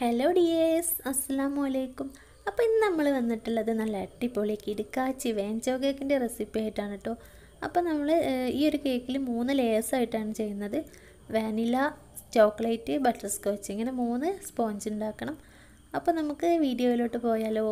hello dears അസ്സാം വലൈക്കും അപ്പോൾ ഇന്ന് നമ്മൾ വന്നിട്ടുള്ളത് നല്ല അടിപൊളി കിടുക്കാച്ചി വേഞ്ചോ കേക്കിൻ്റെ റെസിപ്പി ആയിട്ടാണ് കേട്ടോ അപ്പോൾ നമ്മൾ ഈ ഒരു കേക്കിൽ മൂന്ന് ആയിട്ടാണ് ചെയ്യുന്നത് വാനില ചോക്ലേറ്റ് ബട്ടർ സ്കോച്ച് ഇങ്ങനെ മൂന്ന് സ്പോഞ്ച് ഉണ്ടാക്കണം അപ്പോൾ നമുക്ക് വീഡിയോയിലോട്ട് പോയാലോ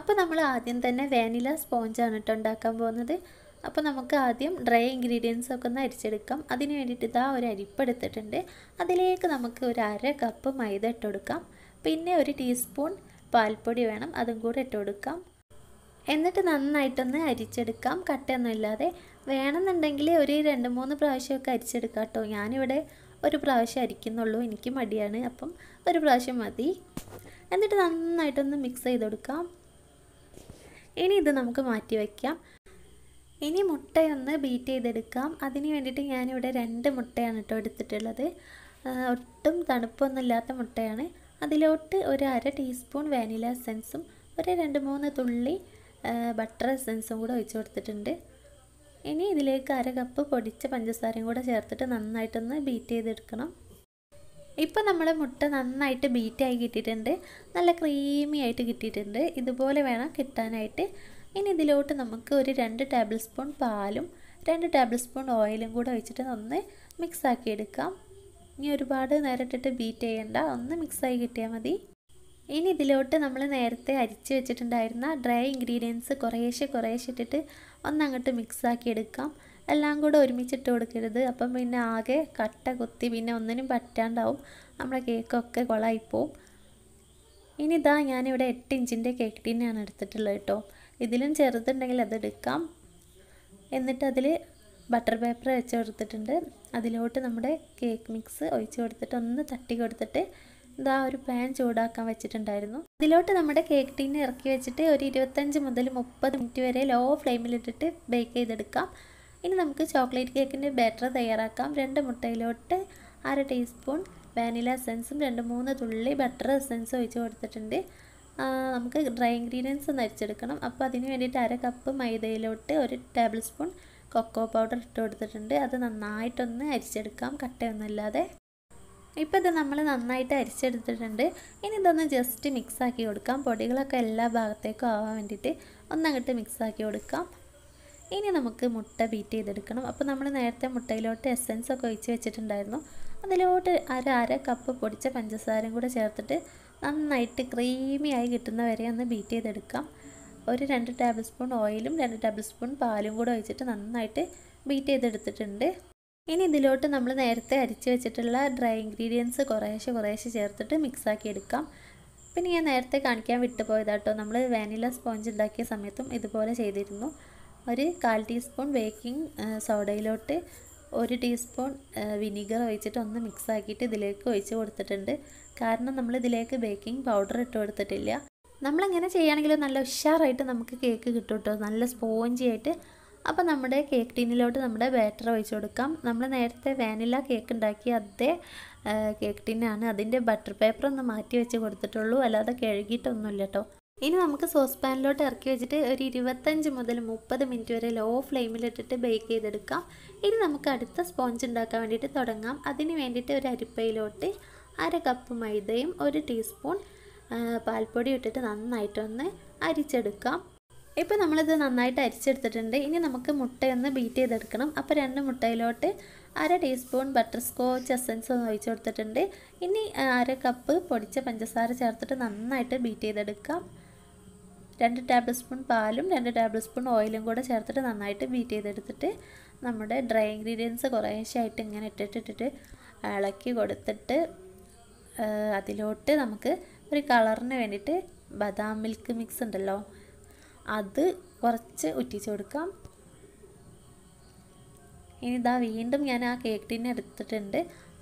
അപ്പോൾ നമ്മൾ ആദ്യം തന്നെ വാനില സ്പോഞ്ചാണ് കേട്ടോ ഉണ്ടാക്കാൻ പോകുന്നത് അപ്പോൾ നമുക്ക് ആദ്യം ഡ്രൈ ഇൻഗ്രീഡിയൻസ് ഒക്കെ ഒന്ന് അരിച്ചെടുക്കാം അതിന് വേണ്ടിയിട്ട് ഇതാ ഒരു അരിപ്പെടുത്തിട്ടുണ്ട് അതിലേക്ക് നമുക്ക് ഒരു അര കപ്പ് മൈദ ഇട്ട് കൊടുക്കാം പിന്നെ ഒരു ടീസ്പൂൺ പാൽപ്പൊടി വേണം അതും കൂടെ ഇട്ട് കൊടുക്കാം എന്നിട്ട് നന്നായിട്ടൊന്ന് അരിച്ചെടുക്കാം കട്ടയൊന്നും ഇല്ലാതെ വേണമെന്നുണ്ടെങ്കിൽ ഒരു രണ്ട് മൂന്ന് പ്രാവശ്യമൊക്കെ അരിച്ചെടുക്കാം കേട്ടോ ഞാനിവിടെ ഒരു പ്രാവശ്യം അരിക്കുന്നുള്ളൂ എനിക്ക് മടിയാണ് അപ്പം ഒരു പ്രാവശ്യം മതി എന്നിട്ട് നന്നായിട്ടൊന്ന് മിക്സ് ചെയ്ത് കൊടുക്കാം ഇനി ഇത് നമുക്ക് മാറ്റി വയ്ക്കാം ഇനി മുട്ടയൊന്ന് ബീറ്റ് ചെയ്തെടുക്കാം അതിന് വേണ്ടിയിട്ട് ഞാനിവിടെ രണ്ട് മുട്ടയാണ് കേട്ടോ എടുത്തിട്ടുള്ളത് ഒട്ടും തണുപ്പൊന്നുമില്ലാത്ത മുട്ടയാണ് അതിലോട്ട് ഒരു അര ടീസ്പൂൺ വാനില എസൻസും ഒരു രണ്ട് മൂന്ന് തുള്ളി ബട്ടർ എസൻസും കൂടെ ഒഴിച്ചു കൊടുത്തിട്ടുണ്ട് ഇനി ഇതിലേക്ക് അര കപ്പ് പൊടിച്ച പഞ്ചസാരയും കൂടെ ചേർത്തിട്ട് നന്നായിട്ടൊന്ന് ബീറ്റ് ചെയ്തെടുക്കണം ഇപ്പോൾ നമ്മൾ മുട്ട നന്നായിട്ട് ബീറ്റായി കിട്ടിയിട്ടുണ്ട് നല്ല ക്രീമി ആയിട്ട് കിട്ടിയിട്ടുണ്ട് ഇതുപോലെ വേണം കിട്ടാനായിട്ട് ഇനി ഇതിലോട്ട് നമുക്ക് ഒരു രണ്ട് ടേബിൾ സ്പൂൺ പാലും രണ്ട് ടേബിൾ സ്പൂൺ ഓയിലും കൂടെ ഒഴിച്ചിട്ട് ഒന്ന് മിക്സ് ആക്കി എടുക്കാം ഇനി ഒരുപാട് നേരിട്ടിട്ട് ബീറ്റ് ചെയ്യേണ്ട ഒന്ന് മിക്സായി കിട്ടിയാൽ മതി ഇനി ഇതിലോട്ട് നമ്മൾ നേരത്തെ അരിച്ച് വെച്ചിട്ടുണ്ടായിരുന്ന ഡ്രൈ ഇൻഗ്രീഡിയൻസ് കുറേശ്ശെ കുറേശ്ശെ ഇട്ടിട്ട് ഒന്നങ്ങോട്ട് മിക്സാക്കി എടുക്കാം എല്ലാം കൂടെ ഒരുമിച്ചിട്ട് കൊടുക്കരുത് അപ്പം പിന്നെ ആകെ കട്ട കുത്തി പിന്നെ ഒന്നിനും പറ്റാണ്ടാവും നമ്മുടെ കേക്കൊക്കെ കൊളായിപ്പോവും ഇനി ഇതാ ഞാനിവിടെ എട്ട് ഇഞ്ചിൻ്റെ കേക്ക് ടിന്നാണ് എടുത്തിട്ടുള്ളത് കേട്ടോ ഇതിലും ചെറുതുണ്ടെങ്കിൽ അതെടുക്കാം എന്നിട്ട് അതിൽ ബട്ടർ പേപ്പർ വെച്ച് കൊടുത്തിട്ടുണ്ട് അതിലോട്ട് നമ്മുടെ കേക്ക് മിക്സ് ഒഴിച്ച് കൊടുത്തിട്ട് ഒന്ന് തട്ടി കൊടുത്തിട്ട് ഇതാ ഒരു പാൻ ചൂടാക്കാൻ വെച്ചിട്ടുണ്ടായിരുന്നു അതിലോട്ട് നമ്മുടെ കേക്ക് ടീന് ഇറക്കി വെച്ചിട്ട് ഒരു ഇരുപത്തഞ്ച് മുതൽ മുപ്പത് മിനിറ്റ് വരെ ലോ ഫ്ലെയിമിലിട്ടിട്ട് ബേക്ക് ചെയ്തെടുക്കാം ഇനി നമുക്ക് ചോക്ലേറ്റ് കേക്കിൻ്റെ ബാറ്റർ തയ്യാറാക്കാം രണ്ട് മുട്ടയിലോട്ട് അര ടീസ്പൂൺ വാനില എസൻസും രണ്ട് മൂന്ന് തുള്ളി ബട്ടർ എസൻസും ഒഴിച്ച് കൊടുത്തിട്ടുണ്ട് നമുക്ക് ഡ്രൈ ഇൻഗ്രീഡിയൻസ് ഒന്ന് അരിച്ചെടുക്കണം അപ്പോൾ അതിന് വേണ്ടിയിട്ട് അര കപ്പ് മൈദയിലോട്ട് ഒരു ടേബിൾ സ്പൂൺ കൊക്കോ പൗഡർ ഇട്ട് കൊടുത്തിട്ടുണ്ട് അത് നന്നായിട്ടൊന്ന് അരിച്ചെടുക്കാം കട്ടയൊന്നുമില്ലാതെ ഇപ്പോൾ ഇത് നമ്മൾ നന്നായിട്ട് അരിച്ചെടുത്തിട്ടുണ്ട് ഇനി ഇതൊന്ന് ജസ്റ്റ് മിക്സ് ആക്കി കൊടുക്കാം പൊടികളൊക്കെ എല്ലാ ഭാഗത്തേക്കും ആവാൻ വേണ്ടിയിട്ട് ഒന്നങ്ങോട്ട് മിക്സ് ആക്കി കൊടുക്കാം ഇനി നമുക്ക് മുട്ട ബീറ്റ് ചെയ്തെടുക്കണം അപ്പോൾ നമ്മൾ നേരത്തെ മുട്ടയിലോട്ട് എസൻസ് ഒക്കെ ഒഴിച്ച് വെച്ചിട്ടുണ്ടായിരുന്നു അതിലോട്ട് അര അര കപ്പ് പൊടിച്ച പഞ്ചസാരയും കൂടെ ചേർത്തിട്ട് നന്നായിട്ട് ആയി കിട്ടുന്ന വരെ ഒന്ന് ബീറ്റ് ചെയ്തെടുക്കാം ഒരു രണ്ട് ടേബിൾ സ്പൂൺ ഓയിലും രണ്ട് ടേബിൾ സ്പൂൺ പാലും കൂടെ ഒഴിച്ചിട്ട് നന്നായിട്ട് ബീറ്റ് ചെയ്തെടുത്തിട്ടുണ്ട് ഇനി ഇതിലോട്ട് നമ്മൾ നേരത്തെ അരിച്ച് വെച്ചിട്ടുള്ള ഡ്രൈ ഇൻഗ്രീഡിയൻസ് കുറേശ്ശെ കുറേശ്ശെ ചേർത്തിട്ട് മിക്സാക്കി എടുക്കാം പിന്നെ ഞാൻ നേരത്തെ കാണിക്കാൻ വിട്ടുപോയതാട്ടോ നമ്മൾ വാനില സ്പോഞ്ച് ഉണ്ടാക്കിയ സമയത്തും ഇതുപോലെ ചെയ്തിരുന്നു ഒരു കാൽ ടീസ്പൂൺ ബേക്കിംഗ് സോഡയിലോട്ട് ഒരു ടീസ്പൂൺ വിനീഗർ ഒഴിച്ചിട്ട് ഒന്ന് മിക്സ് ആക്കിയിട്ട് ഇതിലേക്ക് ഒഴിച്ച് കൊടുത്തിട്ടുണ്ട് കാരണം നമ്മൾ ഇതിലേക്ക് ബേക്കിംഗ് പൗഡർ ഇട്ട് കൊടുത്തിട്ടില്ല നമ്മളങ്ങനെ ചെയ്യുകയാണെങ്കിൽ നല്ല ഉഷാറായിട്ട് നമുക്ക് കേക്ക് കിട്ടും കേട്ടോ നല്ല സ്പോഞ്ചി ആയിട്ട് അപ്പോൾ നമ്മുടെ കേക്ക് ടീനിലോട്ട് നമ്മുടെ ബാറ്റർ ഒഴിച്ച് കൊടുക്കാം നമ്മൾ നേരത്തെ വാനില കേക്ക് ഉണ്ടാക്കിയ അതേ കേക്ക് ടീനാണ് അതിൻ്റെ ബട്ടർ പേപ്പർ ഒന്ന് മാറ്റി വെച്ച് കൊടുത്തിട്ടുള്ളൂ അല്ലാതെ കഴുകിയിട്ടൊന്നുമില്ല കേട്ടോ ഇനി നമുക്ക് സോസ് പാനിലോട്ട് ഇറക്കി വെച്ചിട്ട് ഒരു ഇരുപത്തഞ്ച് മുതൽ മുപ്പത് മിനിറ്റ് വരെ ലോ ഫ്ലെയിമിലിട്ടിട്ട് ബേക്ക് ചെയ്തെടുക്കാം ഇനി നമുക്ക് അടുത്ത സ്പോഞ്ച് ഉണ്ടാക്കാൻ വേണ്ടിയിട്ട് തുടങ്ങാം അതിന് വേണ്ടിയിട്ട് ഒരു അരിപ്പയിലോട്ട് അര കപ്പ് മൈദയും ഒരു ടീസ്പൂൺ പാൽപ്പൊടി ഇട്ടിട്ട് നന്നായിട്ടൊന്ന് അരിച്ചെടുക്കാം ഇപ്പോൾ നമ്മളിത് നന്നായിട്ട് അരിച്ചെടുത്തിട്ടുണ്ട് ഇനി നമുക്ക് മുട്ടയൊന്ന് ബീറ്റ് ചെയ്തെടുക്കണം അപ്പോൾ രണ്ട് മുട്ടയിലോട്ട് അര ടീസ്പൂൺ ബട്ടർ സ്കോച്ച് എസൻസ് ഒന്ന് ഒഴിച്ചു കൊടുത്തിട്ടുണ്ട് ഇനി അര കപ്പ് പൊടിച്ച പഞ്ചസാര ചേർത്തിട്ട് നന്നായിട്ട് ബീറ്റ് ചെയ്തെടുക്കാം രണ്ട് ടേബിൾ സ്പൂൺ പാലും രണ്ട് ടേബിൾ സ്പൂൺ ഓയിലും കൂടെ ചേർത്തിട്ട് നന്നായിട്ട് ബീറ്റ് ചെയ്തെടുത്തിട്ട് നമ്മുടെ ഡ്രൈ ഇൻഗ്രീഡിയൻസ് കുറേശ്ശായിട്ട് ഇങ്ങനെ ഇട്ടിട്ടിട്ടിട്ട് ഇളക്കി കൊടുത്തിട്ട് അതിലോട്ട് നമുക്ക് ഒരു കളറിന് വേണ്ടിയിട്ട് ബദാം മിൽക്ക് മിക്സ് ഉണ്ടല്ലോ അത് കുറച്ച് ഉറ്റിച്ച് കൊടുക്കാം ഇനി ഇതാ വീണ്ടും ഞാൻ ആ കേക്ക് ടിന്നെ എടുത്തിട്ടുണ്ട്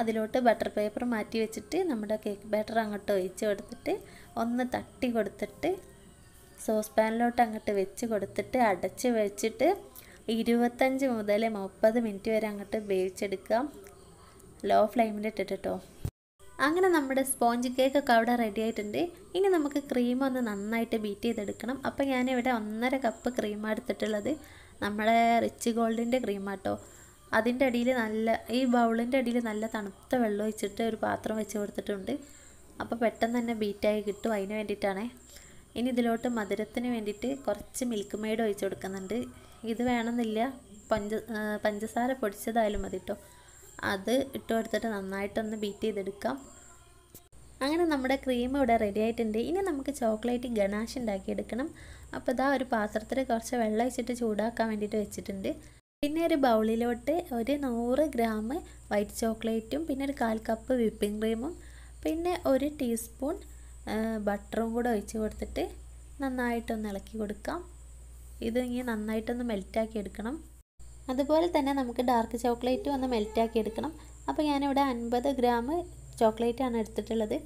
അതിലോട്ട് ബട്ടർ പേപ്പർ മാറ്റി വെച്ചിട്ട് നമ്മുടെ കേക്ക് ബാറ്റർ അങ്ങോട്ട് ഒഴിച്ച് കൊടുത്തിട്ട് ഒന്ന് തട്ടി കൊടുത്തിട്ട് സോസ് പാനിലോട്ട് അങ്ങോട്ട് വെച്ച് കൊടുത്തിട്ട് അടച്ച് വെച്ചിട്ട് ഇരുപത്തഞ്ച് മുതൽ മുപ്പത് മിനിറ്റ് വരെ അങ്ങോട്ട് വേവിച്ചെടുക്കാം ലോ ഫ്ലെയിമിൽ ഇട്ടിട്ടോ അങ്ങനെ നമ്മുടെ സ്പോഞ്ച് കേക്ക് ഒക്കെ അവിടെ റെഡി ആയിട്ടുണ്ട് ഇനി നമുക്ക് ക്രീം ഒന്ന് നന്നായിട്ട് ബീറ്റ് ചെയ്തെടുക്കണം അപ്പോൾ ഞാനിവിടെ ഒന്നര കപ്പ് ക്രീമാണ് എടുത്തിട്ടുള്ളത് നമ്മളെ റിച്ച് ഗോൾഡിൻ്റെ ക്രീമാട്ടോ അതിൻ്റെ അടിയിൽ നല്ല ഈ ബൗളിൻ്റെ അടിയിൽ നല്ല തണുത്ത വെള്ളം ഒഴിച്ചിട്ട് ഒരു പാത്രം വെച്ച് കൊടുത്തിട്ടുണ്ട് അപ്പോൾ പെട്ടെന്ന് തന്നെ ബീറ്റായി കിട്ടും അതിന് വേണ്ടിയിട്ടാണേ ഇനി ഇതിലോട്ട് മധുരത്തിന് വേണ്ടിയിട്ട് കുറച്ച് മിൽക്ക് മെയ്ഡ് ഒഴിച്ച് കൊടുക്കുന്നുണ്ട് ഇത് വേണമെന്നില്ല പഞ്ച പഞ്ചസാര പൊടിച്ചതായാലും മതി കേട്ടോ അത് ഇട്ട് കൊടുത്തിട്ട് നന്നായിട്ടൊന്ന് ബീറ്റ് ചെയ്തെടുക്കാം അങ്ങനെ നമ്മുടെ ക്രീം ഇവിടെ റെഡി ആയിട്ടുണ്ട് ഇനി നമുക്ക് ചോക്ലേറ്റ് ഗണാഷ് ഉണ്ടാക്കിയെടുക്കണം അപ്പോൾ ഇതാ ഒരു പാത്രത്തിൽ കുറച്ച് വെള്ളം വെച്ചിട്ട് ചൂടാക്കാൻ വേണ്ടിയിട്ട് വെച്ചിട്ടുണ്ട് പിന്നെ ഒരു ബൗളിലോട്ട് ഒരു നൂറ് ഗ്രാം വൈറ്റ് ചോക്ലേറ്റും പിന്നെ ഒരു കാൽ കപ്പ് വിപ്പിംഗ് ക്രീമും പിന്നെ ഒരു ടീസ്പൂൺ ബട്ടറും കൂടെ ഒഴിച്ച് കൊടുത്തിട്ട് നന്നായിട്ടൊന്ന് ഇളക്കി കൊടുക്കാം ഇത് ഇനി നന്നായിട്ടൊന്ന് മെൽറ്റാക്കി എടുക്കണം അതുപോലെ തന്നെ നമുക്ക് ഡാർക്ക് ചോക്ലേറ്റ് ഒന്ന് മെൽറ്റാക്കി എടുക്കണം അപ്പോൾ ഞാനിവിടെ അൻപത് ഗ്രാം ചോക്ലേറ്റാണ് എടുത്തിട്ടുള്ളത്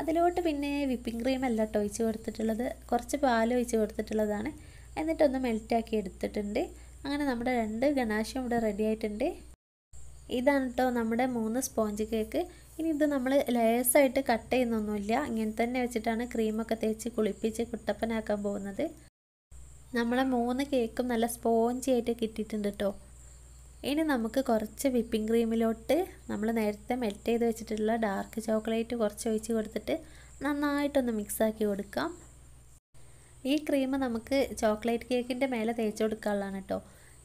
അതിലോട്ട് പിന്നെ വിപ്പിംഗ് ക്രീം അല്ല കേട്ടോ ഒഴിച്ച് കൊടുത്തിട്ടുള്ളത് കുറച്ച് പാൽ ഒഴിച്ച് കൊടുത്തിട്ടുള്ളതാണ് എന്നിട്ടൊന്ന് മെൽറ്റാക്കി എടുത്തിട്ടുണ്ട് അങ്ങനെ നമ്മുടെ രണ്ട് ഗണാശും ഇവിടെ റെഡി ആയിട്ടുണ്ട് ഇതാണ് കേട്ടോ നമ്മുടെ മൂന്ന് സ്പോഞ്ച് കേക്ക് ഇനി ഇത് നമ്മൾ ലേസായിട്ട് കട്ട് ചെയ്യുന്നൊന്നുമില്ല ഇങ്ങനെ തന്നെ വെച്ചിട്ടാണ് ക്രീമൊക്കെ തേച്ച് കുളിപ്പിച്ച് കുട്ടപ്പനാക്കാൻ പോകുന്നത് നമ്മളെ മൂന്ന് കേക്കും നല്ല സ്പോഞ്ചി ആയിട്ട് കിട്ടിയിട്ടുണ്ട് കേട്ടോ ഇനി നമുക്ക് കുറച്ച് വിപ്പിംഗ് ക്രീമിലോട്ട് നമ്മൾ നേരത്തെ മെൽറ്റ് ചെയ്ത് വെച്ചിട്ടുള്ള ഡാർക്ക് ചോക്ലേറ്റ് കുറച്ച് ഒഴിച്ച് കൊടുത്തിട്ട് നന്നായിട്ടൊന്ന് മിക്സാക്കി കൊടുക്കാം ഈ ക്രീം നമുക്ക് ചോക്ലേറ്റ് കേക്കിൻ്റെ മേലെ തേച്ച് കൊടുക്കാനുള്ളതാണ് കേട്ടോ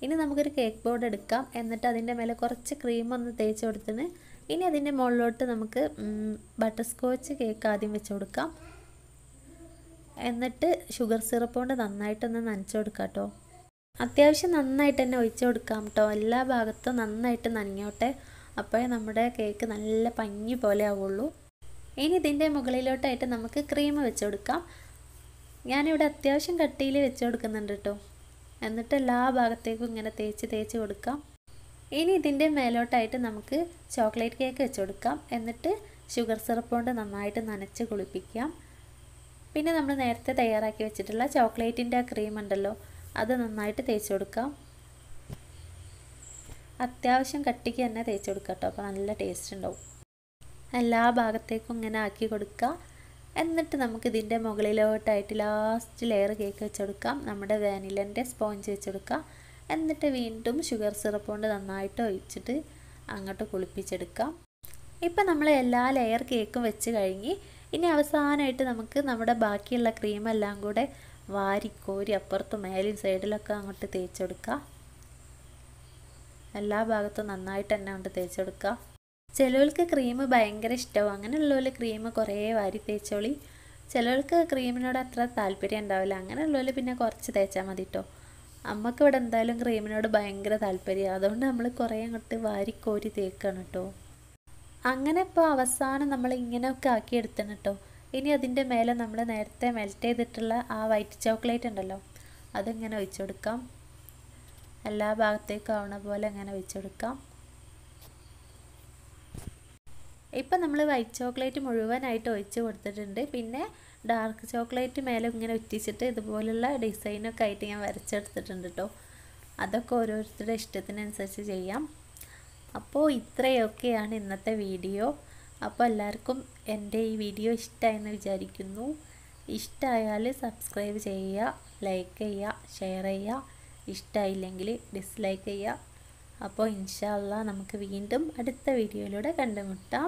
ഇനി നമുക്കൊരു കേക്ക് ബോർഡ് എടുക്കാം എന്നിട്ട് അതിൻ്റെ മേലെ കുറച്ച് ക്രീം ഒന്ന് തേച്ച് കൊടുത്തിന് ഇനി അതിൻ്റെ മുകളിലോട്ട് നമുക്ക് ബട്ടർ സ്കോച്ച് കേക്ക് ആദ്യം വെച്ച് കൊടുക്കാം എന്നിട്ട് ഷുഗർ സിറപ്പ് കൊണ്ട് നന്നായിട്ടൊന്ന് നനച്ചു കൊടുക്കാം കേട്ടോ അത്യാവശ്യം നന്നായിട്ട് തന്നെ ഒഴിച്ചു കൊടുക്കാം കേട്ടോ എല്ലാ ഭാഗത്തും നന്നായിട്ട് നനഞ്ഞോട്ടെ അപ്പോഴേ നമ്മുടെ കേക്ക് നല്ല പഞ്ഞി പോലെ ആവുള്ളൂ ഇനി ഇതിൻ്റെ മുകളിലോട്ടായിട്ട് നമുക്ക് ക്രീം വെച്ച് കൊടുക്കാം ഞാനിവിടെ അത്യാവശ്യം കട്ടിയിൽ വെച്ച് കൊടുക്കുന്നുണ്ട് കേട്ടോ എന്നിട്ട് എല്ലാ ഭാഗത്തേക്കും ഇങ്ങനെ തേച്ച് തേച്ച് കൊടുക്കാം ഇനി ഇതിൻ്റെ മേലോട്ടായിട്ട് നമുക്ക് ചോക്ലേറ്റ് കേക്ക് വെച്ച് കൊടുക്കാം എന്നിട്ട് ഷുഗർ സിറപ്പ് കൊണ്ട് നന്നായിട്ട് നനച്ച് കുളിപ്പിക്കാം പിന്നെ നമ്മൾ നേരത്തെ തയ്യാറാക്കി വെച്ചിട്ടുള്ള ചോക്ലേറ്റിൻ്റെ ആ ക്രീം ഉണ്ടല്ലോ അത് നന്നായിട്ട് തേച്ച് കൊടുക്കാം അത്യാവശ്യം കട്ടിക്ക് തന്നെ തേച്ച് കൊടുക്കാം കേട്ടോ അപ്പോൾ നല്ല ടേസ്റ്റ് ഉണ്ടാവും എല്ലാ ഭാഗത്തേക്കും ഇങ്ങനെ ആക്കി കൊടുക്കുക എന്നിട്ട് നമുക്ക് ഇതിൻ്റെ മുകളിലോട്ടായിട്ട് ലാസ്റ്റ് ലെയർ കേക്ക് വെച്ചെടുക്കാം നമ്മുടെ വാനിലൻ്റെ സ്പോഞ്ച് വെച്ചെടുക്കാം എന്നിട്ട് വീണ്ടും ഷുഗർ സിറപ്പ് കൊണ്ട് നന്നായിട്ട് ഒഴിച്ചിട്ട് അങ്ങോട്ട് കുളിപ്പിച്ചെടുക്കാം ഇപ്പം നമ്മൾ എല്ലാ ലെയർ കേക്കും വെച്ച് കഴിഞ്ഞ് ഇനി അവസാനമായിട്ട് നമുക്ക് നമ്മുടെ ബാക്കിയുള്ള ക്രീമെല്ലാം കൂടെ വാരിക്കോരി അപ്പുറത്തും മേലും സൈഡിലൊക്കെ അങ്ങോട്ട് തേച്ചെടുക്കാം എല്ലാ ഭാഗത്തും നന്നായിട്ട് തന്നെ അങ്ങോട്ട് തേച്ചെടുക്കാം ചിലവർക്ക് ക്രീം ഭയങ്കര ഇഷ്ടമാവും അങ്ങനെയുള്ളവർ ക്രീം കുറേ വാരി തേച്ചോളി ചിലവർക്ക് ക്രീമിനോട് അത്ര താല്പര്യം ഉണ്ടാവില്ല അങ്ങനെയുള്ളവർ പിന്നെ കുറച്ച് തേച്ചാൽ മതി കേട്ടോ അമ്മക്ക് ഇവിടെ എന്തായാലും ക്രീമിനോട് ഭയങ്കര താല്പര്യം അതുകൊണ്ട് നമ്മൾ കുറേ അങ്ങോട്ട് വാരിക്കോരി തേക്കാണ് കേട്ടോ അങ്ങനെ ഇപ്പോൾ അവസാനം നമ്മൾ ഇങ്ങനെയൊക്കെ ആക്കി എടുത്തണം കേട്ടോ ഇനി അതിൻ്റെ മേലെ നമ്മൾ നേരത്തെ മെൽറ്റ് ചെയ്തിട്ടുള്ള ആ വൈറ്റ് ചോക്ലേറ്റ് ഉണ്ടല്ലോ അതിങ്ങനെ ഒഴിച്ചു കൊടുക്കാം എല്ലാ ഭാഗത്തേക്കും ആവണ പോലെ അങ്ങനെ ഒഴിച്ചു കൊടുക്കാം ഇപ്പം നമ്മൾ വൈറ്റ് ചോക്ലേറ്റ് മുഴുവനായിട്ട് ഒഴിച്ച് കൊടുത്തിട്ടുണ്ട് പിന്നെ ഡാർക്ക് ചോക്ലേറ്റ് മേലെ ഇങ്ങനെ ഒറ്റിച്ചിട്ട് ഇതുപോലുള്ള ഡിസൈനൊക്കെ ആയിട്ട് ഞാൻ വരച്ചെടുത്തിട്ടുണ്ട് കേട്ടോ അതൊക്കെ ഓരോരുത്തരുടെ ഇഷ്ടത്തിനനുസരിച്ച് ചെയ്യാം അപ്പോൾ ഇത്രയൊക്കെയാണ് ഇന്നത്തെ വീഡിയോ അപ്പോൾ എല്ലാവർക്കും എൻ്റെ ഈ വീഡിയോ ഇഷ്ടമായെന്ന് വിചാരിക്കുന്നു ഇഷ്ടമായാൽ സബ്സ്ക്രൈബ് ചെയ്യുക ലൈക്ക് ചെയ്യുക ഷെയർ ചെയ്യുക ഇഷ്ടമായില്ലെങ്കിൽ ഡിസ്ലൈക്ക് ചെയ്യുക അപ്പോൾ ഇൻഷാല്ല നമുക്ക് വീണ്ടും അടുത്ത വീഡിയോയിലൂടെ കണ്ടുമുട്ടാം